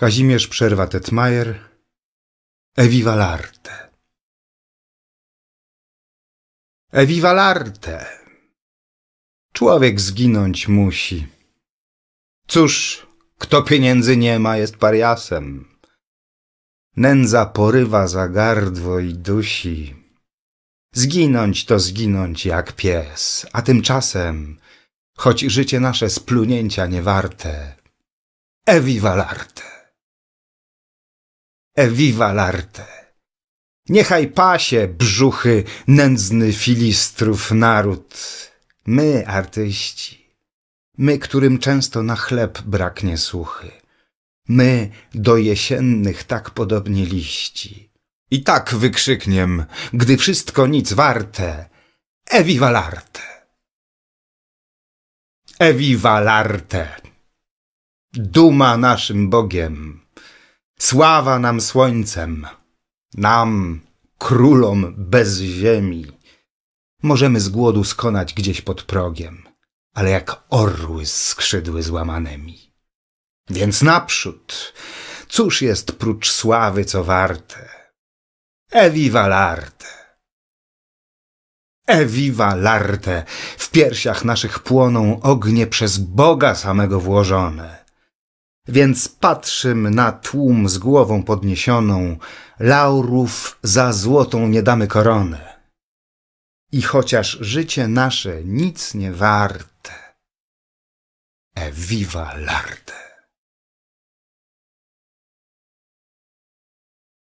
Kazimierz Przerwa Tetmajer, Eviva l'arte. l'arte. Człowiek zginąć musi. Cóż, kto pieniędzy nie ma, jest pariasem. Nędza porywa za gardło i dusi. Zginąć to zginąć jak pies, a tymczasem, choć życie nasze splunięcia nie warte, Eviva l'arte. Eviva l'arte. Niechaj pasie brzuchy nędzny filistrów naród. My, artyści. My, którym często na chleb braknie suchy. My, do jesiennych tak podobnie liści. I tak wykrzykniem, gdy wszystko nic warte. Eviva l'arte. l'arte. Duma naszym Bogiem. Sława nam słońcem, nam, królom bez ziemi. Możemy z głodu skonać gdzieś pod progiem, ale jak orły z skrzydły złamanymi. Więc naprzód, cóż jest prócz sławy co warte? Eviva l'arte! Eviva l'arte! W piersiach naszych płoną ognie przez Boga samego włożone – więc patrzym na tłum z głową podniesioną, laurów za złotą nie damy koronę. I chociaż życie nasze nic nie warte, e viva l'arte.